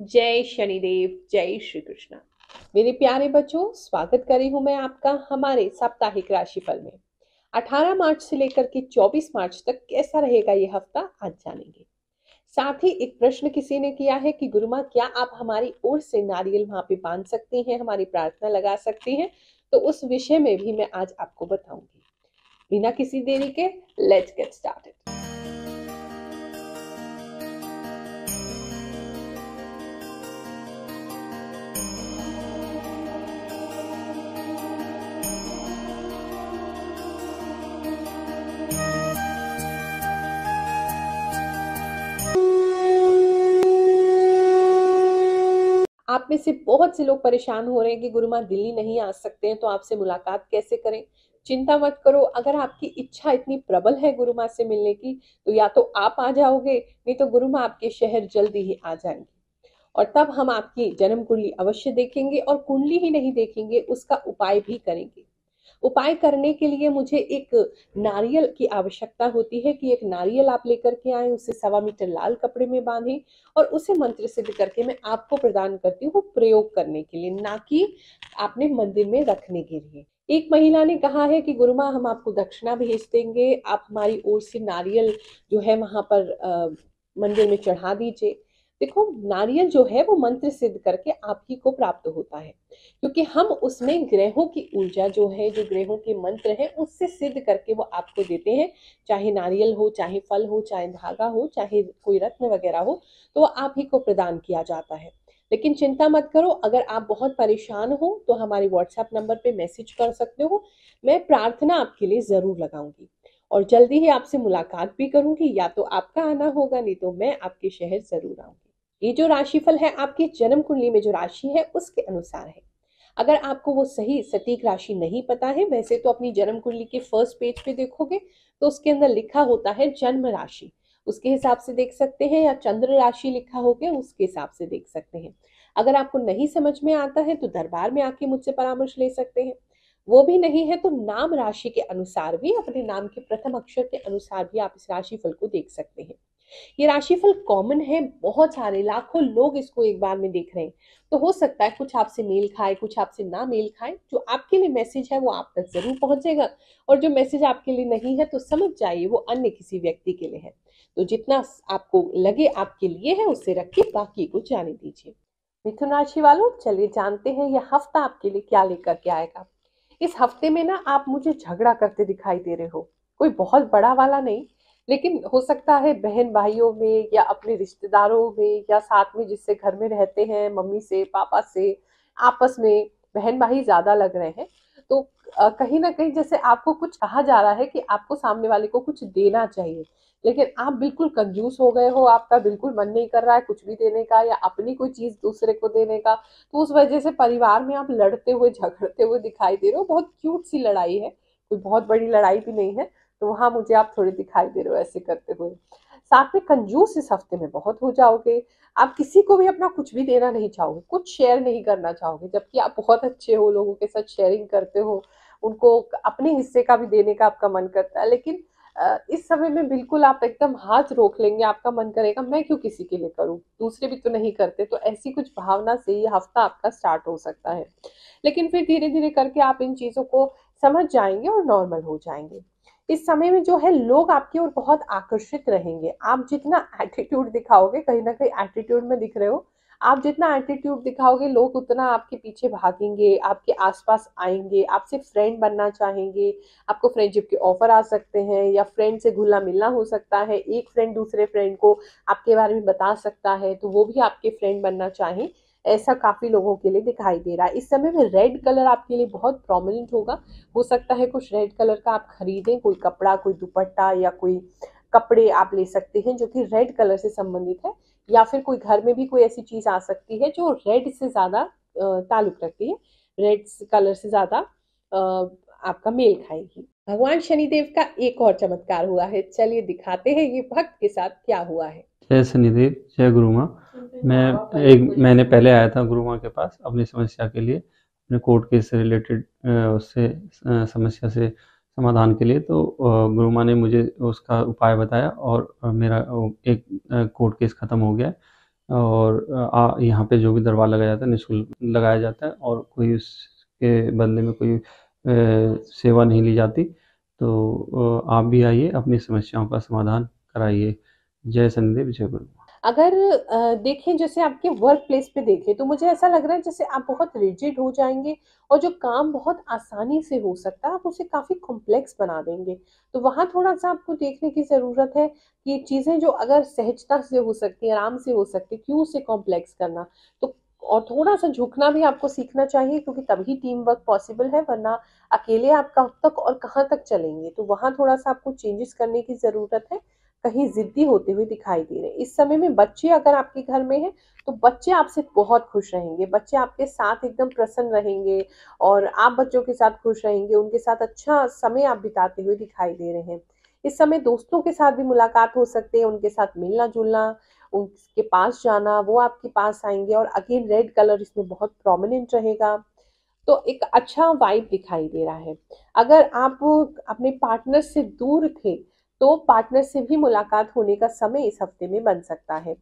जय शनिदेव जय श्री कृष्ण मेरे प्यारे बच्चों स्वागत करी हूं मैं आपका हमारे साप्ताहिक राशिफल में 18 मार्च से लेकर के 24 मार्च तक कैसा रहेगा ये हफ्ता आज जानेंगे साथ ही एक प्रश्न किसी ने किया है कि गुरुमा क्या आप हमारी ओर से नारियल वहां पे बांध सकती हैं हमारी प्रार्थना लगा सकती हैं तो उस विषय में भी मैं आज आपको बताऊंगी बिना किसी देरी के लेट्स गेट स्टार्टेड आप में से बहुत से लोग परेशान हो रहे हैं कि गुरु माँ दिल्ली नहीं आ सकते हैं तो आपसे मुलाकात कैसे करें चिंता मत करो अगर आपकी इच्छा इतनी प्रबल है गुरु माँ से मिलने की तो या तो आप आ जाओगे नहीं तो गुरु माँ आपके शहर जल्दी ही आ जाएंगे और तब हम आपकी जन्म कुंडली अवश्य देखेंगे और कुंडली ही नहीं देखेंगे उसका उपाय भी करेंगे उपाय करने के लिए मुझे एक नारियल की आवश्यकता होती है कि एक नारियल आप लेकर के आए उसे सवा मीटर लाल कपड़े में बांधे और उसे मंत्र सिद्ध करके मैं आपको प्रदान करती हूँ प्रयोग करने के लिए ना कि आपने मंदिर में रखने के लिए एक महिला ने कहा है कि गुरुमा हम आपको दक्षिणा भेज देंगे आप हमारी ओर से नारियल जो है वहां पर आ, मंदिर में चढ़ा दीजिए देखो नारियल जो है वो मंत्र सिद्ध करके आप ही को प्राप्त होता है क्योंकि हम उसमें ग्रहों की ऊर्जा जो है जो ग्रहों के मंत्र है उससे सिद्ध करके वो आपको देते हैं चाहे नारियल हो चाहे फल हो चाहे धागा हो चाहे कोई रत्न वगैरह हो तो आप ही को प्रदान किया जाता है लेकिन चिंता मत करो अगर आप बहुत परेशान हो तो हमारे व्हाट्सएप नंबर पर मैसेज कर सकते हो मैं प्रार्थना आपके लिए ज़रूर लगाऊंगी और जल्दी ही आपसे मुलाकात भी करूंगी या तो आपका आना होगा नहीं तो मैं आपके शहर ज़रूर आऊंगी ये जो राशिफल है आपकी जन्म कुंडली में जो राशि है उसके अनुसार है अगर आपको वो सही सटीक राशि नहीं पता है वैसे तो अपनी जन्म कुंडली के फर्स्ट पेज पे देखोगे तो उसके अंदर लिखा होता है जन्म राशि उसके हिसाब से देख सकते हैं या चंद्र राशि लिखा हो गया उसके हिसाब से देख सकते हैं अगर आपको नहीं समझ में आता है तो दरबार में आके मुझसे परामर्श ले सकते हैं वो भी नहीं है तो नाम राशि के अनुसार भी अपने नाम के प्रथम अक्षर के अनुसार भी आप इस राशिफल को देख सकते हैं ये राशिफल कॉमन है बहुत सारे लाखों लोग इसको एक बार में देख रहे हैं तो हो सकता है कुछ आपसे मेल खाए कुछ आपसे ना मेल खाए जो आपके लिए मैसेज है वो आप तक जरूर पहुंचेगा और जो मैसेज आपके लिए नहीं है तो समझ जाइए वो अन्य किसी व्यक्ति के लिए है तो जितना आपको लगे आपके लिए है उससे के बाकी को जाने दीजिए मिथुन राशि वालों चलिए जानते हैं यह हफ्ता आपके लिए क्या लेकर के आएगा इस हफ्ते में ना आप मुझे झगड़ा करते दिखाई दे रहे हो कोई बहुत बड़ा वाला नहीं लेकिन हो सकता है बहन भाइयों में या अपने रिश्तेदारों में या साथ में जिससे घर में रहते हैं मम्मी से पापा से आपस में बहन भाई ज़्यादा लग रहे हैं तो कहीं ना कहीं जैसे आपको कुछ कहा जा रहा है कि आपको सामने वाले को कुछ देना चाहिए लेकिन आप बिल्कुल कंजूस हो गए हो आपका बिल्कुल मन नहीं कर रहा है कुछ भी देने का या अपनी कोई चीज़ दूसरे को देने का तो उस वजह से परिवार में आप लड़ते हुए झगड़ते हुए दिखाई दे रहे हो बहुत क्यूट सी लड़ाई है कोई बहुत बड़ी लड़ाई भी नहीं है तो वहां मुझे आप थोड़े दिखाई दे रहे हो ऐसे करते हुए साथ में कंजूस इस हफ्ते में बहुत हो जाओगे आप किसी को भी अपना कुछ भी देना नहीं चाहोगे कुछ शेयर नहीं करना चाहोगे जबकि आप बहुत अच्छे हो लोगों के साथ शेयरिंग करते हो उनको अपने हिस्से का भी देने का आपका मन करता है लेकिन इस समय में बिल्कुल आप एकदम हाथ रोक लेंगे आपका मन करेगा मैं क्यों किसी के लिए करूं दूसरे भी तो नहीं करते तो ऐसी कुछ भावना से ये हफ्ता आपका स्टार्ट हो सकता है लेकिन फिर धीरे धीरे करके आप इन चीज़ों को समझ जाएंगे और नॉर्मल हो जाएंगे इस समय में जो है लोग आपकी ओर बहुत आकर्षित रहेंगे आप जितना एटीट्यूड दिखाओगे कहीं ना कहीं एटीट्यूड में दिख रहे हो आप जितना एटीट्यूड दिखाओगे लोग उतना आपके पीछे भागेंगे आपके आसपास आएंगे आपसे फ्रेंड बनना चाहेंगे आपको फ्रेंडशिप के ऑफर आ सकते हैं या फ्रेंड से घुलना मिलना हो सकता है एक फ्रेंड दूसरे फ्रेंड को आपके बारे में बता सकता है तो वो भी आपके फ्रेंड बनना चाहें ऐसा काफ़ी लोगों के लिए दिखाई दे रहा है इस समय में रेड कलर आपके लिए बहुत प्रोमिनेंट होगा हो सकता है कुछ रेड कलर का आप खरीदें कोई कपड़ा कोई दुपट्टा या कोई कपड़े आप ले सकते हैं जो कि रेड कलर से संबंधित है या फिर कोई घर में भी कोई ऐसी चीज़ आ सकती है जो रेड से ज़्यादा ताल्लुक रखती है रेड कलर से ज़्यादा आपका मेल खाएगी भगवान शनिदेव का एक और चमत्कार हुआ है चलिए दिखाते हैं ये भक्त के साथ क्या हुआ है जय शनिदेव जय गुरु माँ मैं एक मैंने पहले आया था गुरु माँ के पास अपनी समस्या के लिए अपने कोर्ट केस से रिलेटेड उससे समस्या से समाधान के लिए तो गुरु माँ ने मुझे उसका उपाय बताया और मेरा एक कोर्ट केस ख़त्म हो गया और यहाँ पे जो भी दरबार लगाया जाता है निःशुल्क लगाया जाता है और कोई उसके बदले में कोई सेवा नहीं ली जाती तो आप भी आइए अपनी समस्याओं का समाधान कराइए जय संदीप जय गुरु अगर देखें जैसे आपके वर्क प्लेस पे देखें तो मुझे ऐसा लग रहा है जैसे आप बहुत रिजिड हो जाएंगे और जो काम बहुत आसानी से हो सकता है आप उसे काफ़ी कॉम्प्लेक्स बना देंगे तो वहाँ थोड़ा सा आपको देखने की ज़रूरत है कि चीज़ें जो अगर सहजता से हो सकती है आराम से हो सकती क्यों उसे कॉम्प्लेक्स करना तो और थोड़ा सा झुकना भी आपको सीखना चाहिए क्योंकि तभी टीम वर्क पॉसिबल है वरना अकेले आप कब तक और कहाँ तक चलेंगे तो वहाँ थोड़ा सा आपको चेंजेस करने की ज़रूरत है कहीं जिद्दी होते हुए दिखाई दे रहे हैं इस समय में बच्चे अगर आपके घर में हैं तो बच्चे आपसे बहुत खुश रहेंगे बच्चे आपके साथ एकदम प्रसन्न रहेंगे और आप बच्चों के साथ खुश रहेंगे उनके साथ अच्छा समय आप बिताते हुए दिखाई दे रहे हैं इस समय दोस्तों के साथ भी मुलाकात हो सकते है उनके साथ मिलना जुलना उनके पास जाना वो आपके पास आएंगे और अगेन रेड कलर इसमें बहुत प्रोमिनेंट रहेगा तो एक अच्छा वाइब दिखाई दे रहा है अगर आप अपने पार्टनर से दूर थे तो पार्टनर से भी मुलाकात होने का समय इस हफ्ते में बन सकता है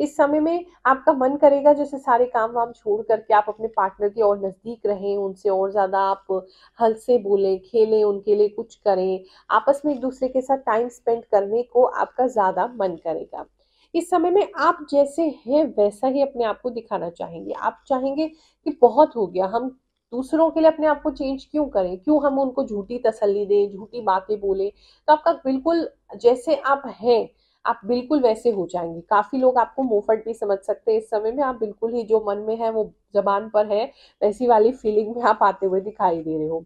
इस समय में आपका मन करेगा जैसे सारे काम वाम छोड़ करके आप अपने पार्टनर के और नज़दीक रहें उनसे और ज़्यादा आप से बोलें खेलें उनके लिए कुछ करें आपस में एक दूसरे के साथ टाइम स्पेंड करने को आपका ज़्यादा मन करेगा इस समय में आप जैसे हैं वैसा ही अपने आप को दिखाना चाहेंगे आप चाहेंगे कि बहुत हो गया हम दूसरों के लिए अपने आप को चेंज क्यों करें क्यों हम उनको झूठी तसल्ली दें झूठी बातें बोलें तो आपका बिल्कुल जैसे आप हैं आप बिल्कुल वैसे हो जाएंगे काफी लोग आपको मोफट भी समझ सकते हैं इस समय में आप बिल्कुल ही जो मन में है वो जबान पर है वैसी वाली फीलिंग में आप आते हुए दिखाई दे रहे हो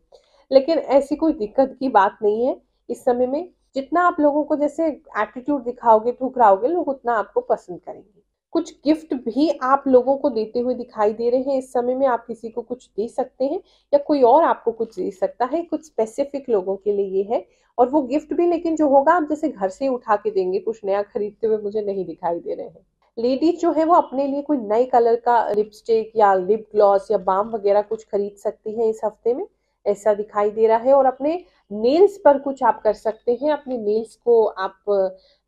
लेकिन ऐसी कोई दिक्कत की बात नहीं है इस समय में जितना आप लोगों को जैसे एटीट्यूड दिखाओगे ठुकराओगे लोग उतना आपको पसंद करेंगे कुछ गिफ्ट भी आप लोगों को देते हुए दिखाई दे रहे हैं इस समय में आप किसी को कुछ दे सकते हैं या कोई और आपको कुछ दे सकता है कुछ स्पेसिफिक लोगों के लिए ये है और वो गिफ्ट भी लेकिन जो होगा आप जैसे घर से उठा के देंगे कुछ नया खरीदते हुए मुझे नहीं दिखाई दे रहे हैं लेडीज जो है वो अपने लिए कोई नए कलर का लिपस्टिक या लिप ग्लॉस या बाम वगैरह कुछ खरीद सकती है इस हफ्ते में ऐसा दिखाई दे रहा है और अपने नेल्स पर कुछ आप कर सकते हैं अपने नेल्स को आप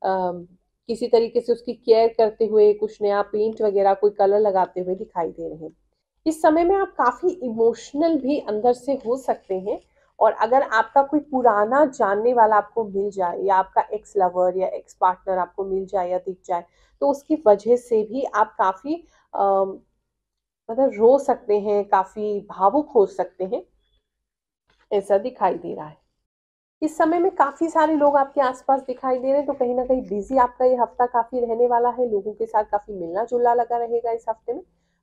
आ, किसी तरीके से उसकी केयर करते हुए कुछ नया पेंट वगैरह कोई कलर लगाते हुए दिखाई दे रहे हैं इस समय में आप काफ़ी इमोशनल भी अंदर से हो सकते हैं और अगर आपका कोई पुराना जानने वाला आपको मिल जाए या आपका एक्स लवर या एक्स पार्टनर आपको मिल जाए या दिख जाए तो उसकी वजह से भी आप काफ़ी मतलब रो सकते हैं काफ़ी भावुक हो सकते हैं ऐसा दिखाई दे रहा है इस समय में काफ़ी सारे लोग आपके आसपास दिखाई दे रहे हैं तो कहीं ना कहीं बिजी आपका ये हफ्ता काफ़ी रहने वाला है लोगों के साथ काफ़ी मिलना जुलना लगा रहेगा इस हफ्ते में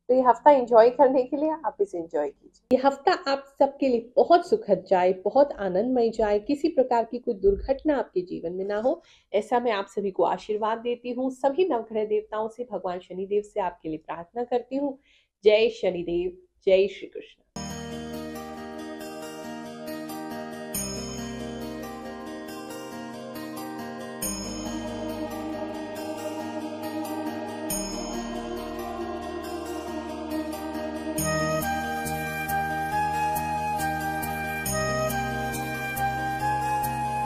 तो ये हफ्ता एंजॉय करने के लिए आप इसे एंजॉय कीजिए ये हफ्ता आप सबके लिए बहुत सुखद जाए बहुत आनंदमय जाए किसी प्रकार की कोई दुर्घटना आपके जीवन में ना हो ऐसा मैं आप सभी को आशीर्वाद देती हूँ सभी नवग्रह देवताओं से भगवान शनिदेव से आपके लिए प्रार्थना करती हूँ जय शनिदेव जय श्री कृष्ण